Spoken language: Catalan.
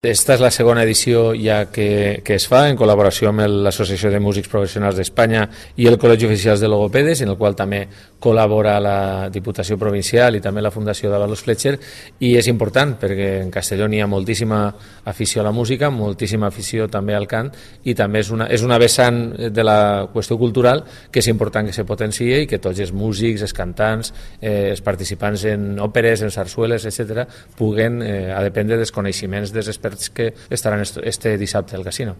Esta és la segona edició ja que, que es fa en col·laboració amb l'Associació de Músics Professionals d'Espanya i el Col·legi Oficials de Logopedes, en el qual també col·labora la Diputació Provincial i també la Fundació d'Avalos Fletcher, i és important perquè en Castelló hi ha moltíssima afició a la música, moltíssima afició també al cant, i també és una, és una vessant de la qüestió cultural que és important que se potencie i que tots els músics, els cantants, eh, els participants en òperes, en sarsueles, etc., puguen, eh, a dependre dels coneixements dels que que en este dissabte del casino.